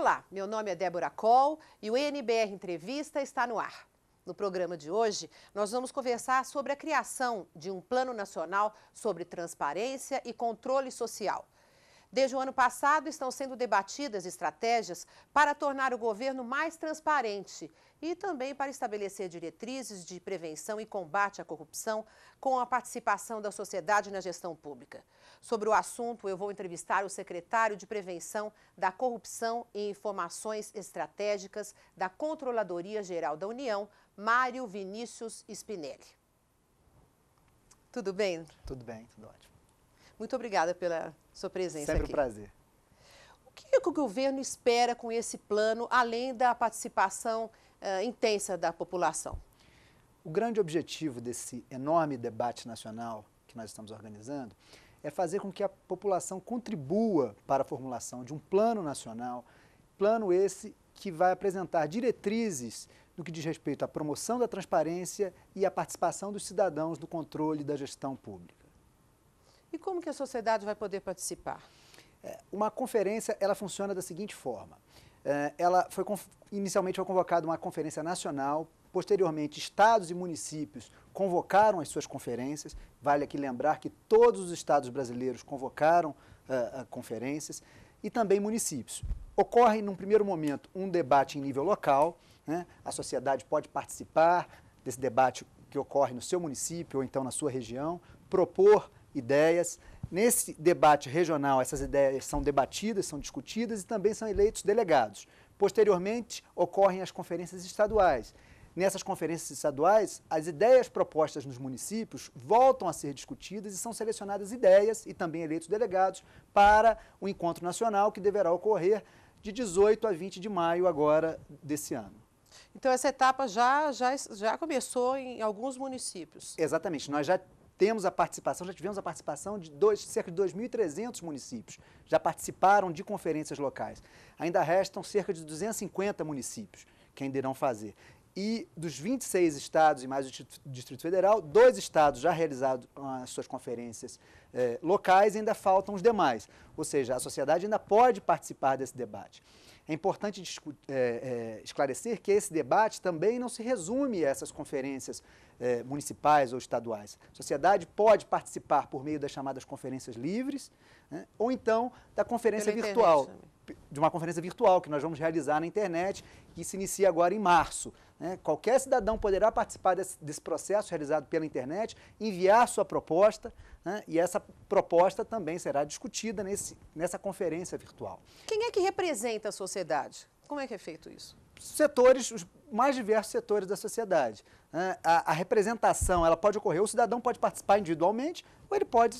Olá, meu nome é Débora Coll e o NBR Entrevista está no ar. No programa de hoje, nós vamos conversar sobre a criação de um Plano Nacional sobre Transparência e Controle Social. Desde o ano passado, estão sendo debatidas estratégias para tornar o governo mais transparente e também para estabelecer diretrizes de prevenção e combate à corrupção com a participação da sociedade na gestão pública. Sobre o assunto, eu vou entrevistar o secretário de Prevenção da Corrupção e Informações Estratégicas da Controladoria Geral da União, Mário Vinícius Spinelli. Tudo bem? Tudo bem, tudo ótimo. Muito obrigada pela sua presença Sempre aqui. Sempre um prazer. O que, é que o governo espera com esse plano, além da participação uh, intensa da população? O grande objetivo desse enorme debate nacional que nós estamos organizando é fazer com que a população contribua para a formulação de um plano nacional, plano esse que vai apresentar diretrizes no que diz respeito à promoção da transparência e à participação dos cidadãos no controle da gestão pública. E como que a sociedade vai poder participar? É, uma conferência, ela funciona da seguinte forma. É, ela foi, inicialmente foi convocada uma conferência nacional, posteriormente estados e municípios convocaram as suas conferências. Vale aqui lembrar que todos os estados brasileiros convocaram uh, conferências e também municípios. Ocorre, num primeiro momento, um debate em nível local, né? a sociedade pode participar desse debate que ocorre no seu município ou então na sua região, propor ideias. Nesse debate regional, essas ideias são debatidas, são discutidas e também são eleitos delegados. Posteriormente, ocorrem as conferências estaduais. Nessas conferências estaduais, as ideias propostas nos municípios voltam a ser discutidas e são selecionadas ideias e também eleitos delegados para o encontro nacional que deverá ocorrer de 18 a 20 de maio agora desse ano. Então essa etapa já já já começou em alguns municípios. Exatamente, nós já temos a participação, já tivemos a participação de dois, cerca de 2.300 municípios, já participaram de conferências locais. Ainda restam cerca de 250 municípios que ainda irão fazer. E dos 26 estados e mais o Distrito Federal, dois estados já realizaram as suas conferências eh, locais e ainda faltam os demais. Ou seja, a sociedade ainda pode participar desse debate. É importante eh, eh, esclarecer que esse debate também não se resume a essas conferências eh, municipais ou estaduais. A sociedade pode participar por meio das chamadas conferências livres né, ou então da conferência Pela virtual. Internet, de uma conferência virtual que nós vamos realizar na internet, que se inicia agora em março. Né? Qualquer cidadão poderá participar desse, desse, processo realizado pela internet, enviar sua proposta, né? e essa proposta também será discutida nesse, nessa conferência virtual. Quem é que representa a sociedade? Como é que é feito isso? Setores, os mais diversos setores da sociedade. Né? A, a representação ela pode ocorrer, o cidadão pode participar individualmente ou ele pode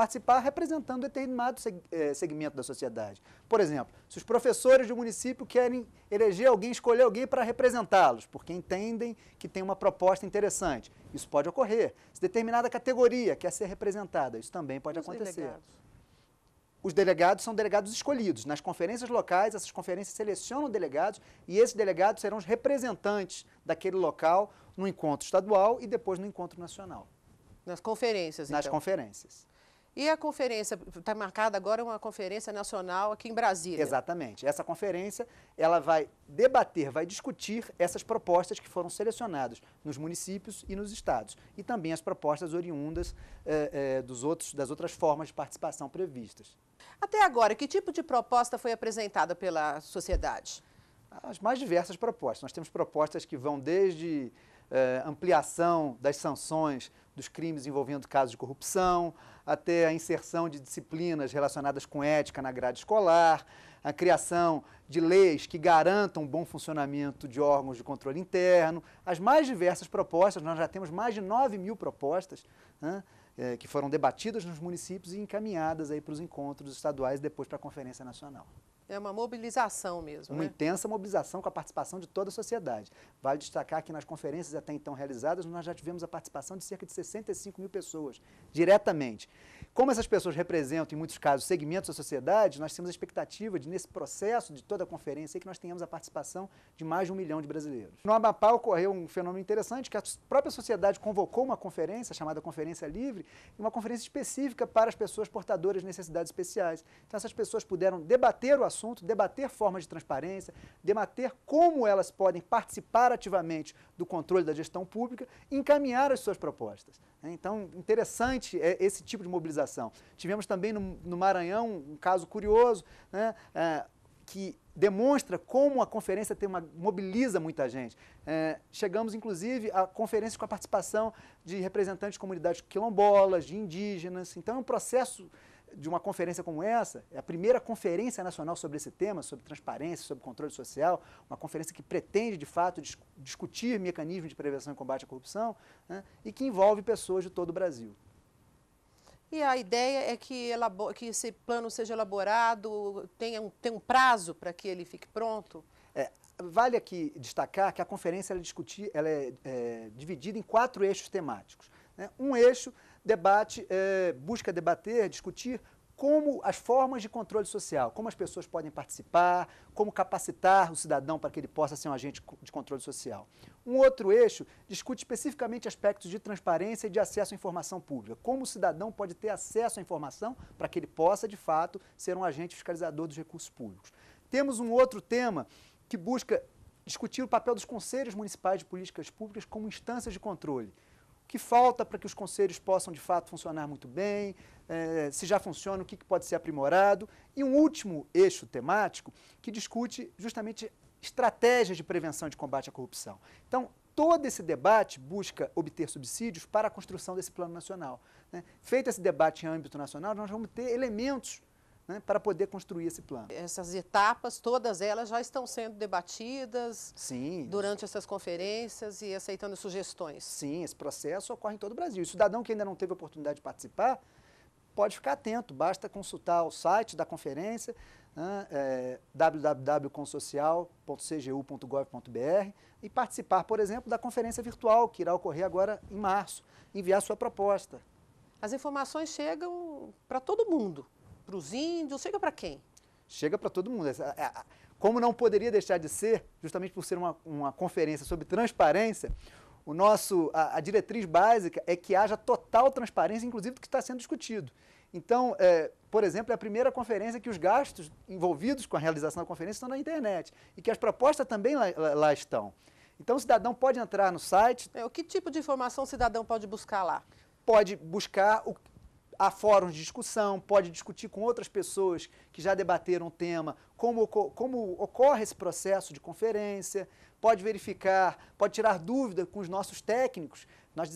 participar representando determinado eh, segmento da sociedade. Por exemplo, se os professores de um município querem eleger alguém, escolher alguém para representá-los, porque entendem que tem uma proposta interessante, isso pode ocorrer. Se determinada categoria quer ser representada, isso também pode Os acontecer. Delegados. Os delegados são delegados escolhidos. Nas conferências locais, essas conferências selecionam delegados e esses delegados serão os representantes daquele local no encontro estadual e depois no encontro nacional. Nas conferências, Nas então. conferências. E a conferência, está marcada agora uma conferência nacional aqui em Brasília. Exatamente. Essa conferência, ela vai debater, vai discutir essas propostas que foram selecionadas nos municípios e nos estados. E também as propostas oriundas eh, eh, dos outros, das outras formas de participação previstas. Até agora, que tipo de proposta foi apresentada pela sociedade? As mais diversas propostas. Nós temos propostas que vão desde eh, ampliação das sanções dos crimes envolvendo casos de corrupção, até a inserção de disciplinas relacionadas com ética na grade escolar, a criação de leis que garantam um bom funcionamento de órgãos de controle interno, as mais diversas propostas, nós já temos mais de 9 mil propostas né, eh, que foram debatidas nos municípios e encaminhadas aí para os encontros estaduais e depois para a Conferência Nacional. É uma mobilização mesmo. Uma né? intensa mobilização com a participação de toda a sociedade. Vale destacar que nas conferências até então realizadas, nós já tivemos a participação de cerca de 65 mil pessoas diretamente. Como essas pessoas representam, em muitos casos, segmentos da sociedade, nós temos a expectativa de, nesse processo de toda a conferência, que nós tenhamos a participação de mais de um milhão de brasileiros. No Amapá ocorreu um fenômeno interessante, que a própria sociedade convocou uma conferência, chamada Conferência Livre, uma conferência específica para as pessoas portadoras de necessidades especiais. Então, essas pessoas puderam debater o assunto, debater formas de transparência, debater como elas podem participar ativamente do controle da gestão pública, e encaminhar as suas propostas. Então, interessante é, esse tipo de mobilização Tivemos também no, no Maranhão um caso curioso, né, é, que demonstra como a conferência tem uma, mobiliza muita gente. É, chegamos, inclusive, à conferência com a participação de representantes de comunidades quilombolas, de indígenas. Então, é um processo de uma conferência como essa, é a primeira conferência nacional sobre esse tema, sobre transparência, sobre controle social, uma conferência que pretende, de fato, dis discutir mecanismos de prevenção e combate à corrupção né, e que envolve pessoas de todo o Brasil. E a ideia é que, que esse plano seja elaborado, tenha um, tenha um prazo para que ele fique pronto? É, vale aqui destacar que a conferência ela é, discutir, ela é, é dividida em quatro eixos temáticos. Né? Um eixo debate, é, busca debater, discutir como as formas de controle social, como as pessoas podem participar, como capacitar o cidadão para que ele possa ser um agente de controle social. Um outro eixo discute especificamente aspectos de transparência e de acesso à informação pública, como o cidadão pode ter acesso à informação para que ele possa, de fato, ser um agente fiscalizador dos recursos públicos. Temos um outro tema que busca discutir o papel dos conselhos municipais de políticas públicas como instâncias de controle. O que falta para que os conselhos possam, de fato, funcionar muito bem, é, se já funciona, o que, pode ser aprimorado. E um último eixo temático que discute justamente estratégias de prevenção e de combate à corrupção. Então, todo esse debate busca obter subsídios para a construção desse plano nacional. Né? Feito esse debate em âmbito nacional, nós vamos ter elementos né, para poder construir esse plano. Essas etapas, todas elas já estão sendo debatidas Sim. durante essas conferências e aceitando sugestões. Sim, esse processo ocorre em todo o Brasil. O cidadão que ainda não teve oportunidade de participar, pode ficar atento, basta consultar o site da conferência, né, é, www.consocial.cgu.gov.br e participar, por exemplo, da conferência virtual que irá ocorrer agora em março, enviar sua proposta. As informações chegam para todo mundo, para os índios, chega para quem? Chega para todo mundo. É, como não poderia deixar de ser, justamente por ser uma, uma conferência sobre transparência, o nosso, a, a, diretriz básica é que haja total transparência, inclusive do que está sendo discutido. Então, é, por exemplo, é a primeira conferência que os gastos envolvidos com a realização da conferência estão na internet e que as propostas também lá, lá estão. Então, o cidadão pode entrar no site. É, que tipo de informação o cidadão pode buscar lá? Pode buscar o, a fóruns de discussão, pode discutir com outras pessoas que já debateram o tema, como, como ocorre esse processo de conferência, pode verificar, pode tirar dúvida com os nossos técnicos. Nós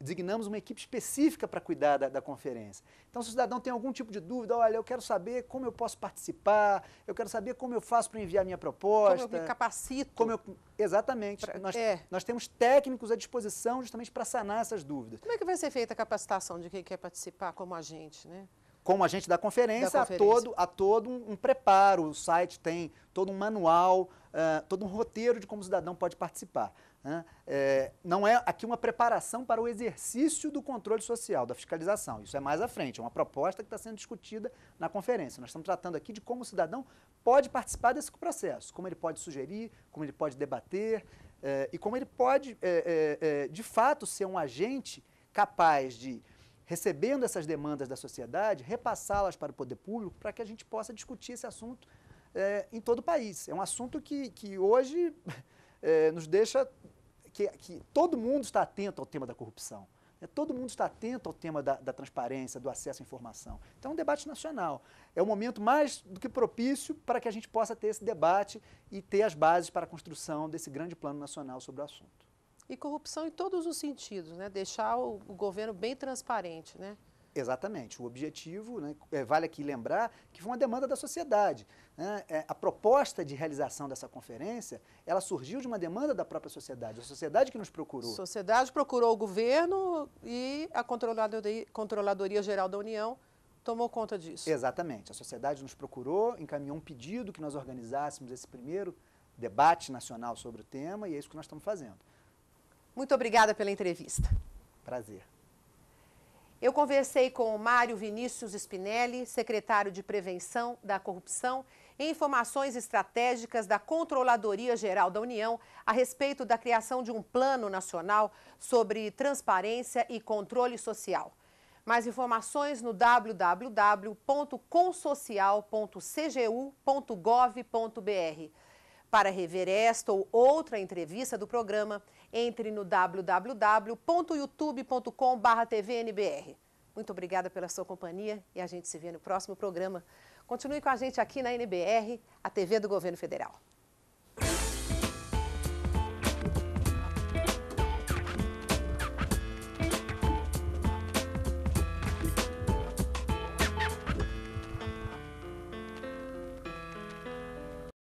designamos uma equipe específica para cuidar da, da, conferência. Então, se o cidadão tem algum tipo de dúvida, olha, eu quero saber como eu posso participar, eu quero saber como eu faço para enviar minha proposta. Como eu me capacito. Como eu, exatamente. Pra, nós, é. nós temos técnicos à disposição justamente para sanar essas dúvidas. Como é que vai ser feita a capacitação de quem quer participar como agente, né? como agente da conferência, da conferência. Há, todo, a todo um, preparo. O site tem todo um manual, uh, todo um roteiro de como o cidadão pode participar. Né? É, não é aqui uma preparação para o exercício do controle social, da fiscalização. Isso é mais à frente, é uma proposta que está sendo discutida na conferência. Nós estamos tratando aqui de como o cidadão pode participar desse processo, como ele pode sugerir, como ele pode debater é, e como ele pode, é, de fato, ser um agente capaz de recebendo essas demandas da sociedade, repassá-las para o poder público para que a gente possa discutir esse assunto é, em todo o país. É um assunto que, que hoje é, nos deixa que, que, todo mundo está atento ao tema da corrupção. Né? Todo mundo está atento ao tema da, da, transparência, do acesso à informação. Então, é um debate nacional. É um momento mais do que propício para que a gente possa ter esse debate e ter as bases para a construção desse grande plano nacional sobre o assunto. E corrupção em todos os sentidos, né? deixar o, o governo bem transparente. Né? Exatamente. O objetivo, né, é, vale aqui lembrar, que foi uma demanda da sociedade. Né? É, a proposta de realização dessa conferência, ela surgiu de uma demanda da própria sociedade, a sociedade que nos procurou. A sociedade procurou o governo e a Controladoria, Controladoria Geral da União tomou conta disso. Exatamente. A sociedade nos procurou, encaminhou um pedido que nós organizássemos esse primeiro debate nacional sobre o tema e é isso que nós estamos fazendo. Muito obrigada pela entrevista. Prazer. Eu conversei com o Mário Vinícius Spinelli, secretário de Prevenção da Corrupção, em informações estratégicas da Controladoria Geral da União a respeito da criação de um plano nacional sobre transparência e controle social. Mais informações no www.consocial.cgu.gov.br. Para rever esta ou outra entrevista do programa, entre no www.youtube.com/tvnbr. Muito obrigada pela sua companhia e a gente se vê no próximo programa. Continue com a gente aqui na NBR, a TV do Governo Federal.